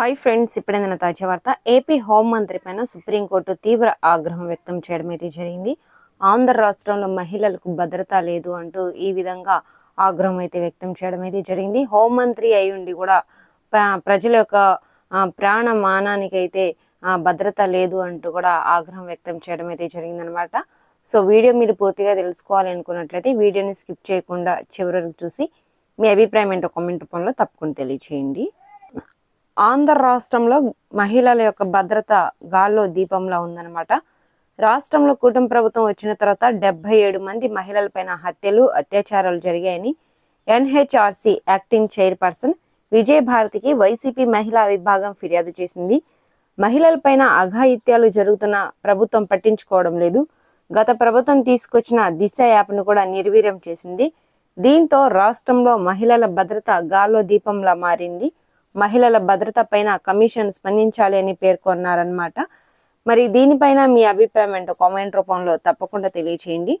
hi friends ఇప్పుడే నిన్న తాజా వార్త ఏపీ పైన సుప్రీంకోర్టు తీవ్ర ఆగ్రహం వ్యక్తం చేయడం అయితే జరిగింది ఆంధ్ర రాష్ట్రంలో మహిళలకు భద్రత లేదు అంటూ ఈ విధంగా ఆగ్రహం అయితే వ్యక్తం చేయడం అయితే జరిగింది హోంమంత్రి అయి ఉండి కూడా ప్రజల యొక్క ప్రాణమానానికి అయితే భద్రత లేదు అంటూ కూడా ఆగ్రహం వ్యక్తం చేయడం అయితే జరిగిందనమాట సో వీడియో మీరు పూర్తిగా తెలుసుకోవాలి అనుకున్నట్లయితే వీడియోని స్కిప్ చేయకుండా చివరికి చూసి మీ అభిప్రాయం ఏంటో కామెంట్ రూపంలో తప్పకుండా తెలియచేయండి ఆంధ్ర రాష్ట్రంలో మహిళల యొక్క భద్రత గాల్లో దీపంలా ఉందన్నమాట రాష్ట్రంలో కూటమి ప్రభుత్వం వచ్చిన తర్వాత డెబ్బై ఏడు మంది మహిళలపైన హత్యలు అత్యాచారాలు జరిగాయని ఎన్హెచ్ఆర్సి యాక్టింగ్ చైర్పర్సన్ విజయభారతికి వైసీపీ మహిళా విభాగం ఫిర్యాదు చేసింది మహిళలపైన అఘాయిత్యాలు జరుగుతున్న ప్రభుత్వం పట్టించుకోవడం లేదు గత ప్రభుత్వం తీసుకొచ్చిన దిశ యాప్ను కూడా నిర్వీర్యం చేసింది దీంతో రాష్ట్రంలో మహిళల భద్రత గాల్లో దీపంలా మారింది మహిళల భద్రత పైన కమిషన్ స్పందించాలి అని పేర్కొన్నారనమాట మరి దీనిపైన మీ అభిప్రాయం ఏంటో కామెంట్ రూపంలో తప్పకుండా తెలియచేయండి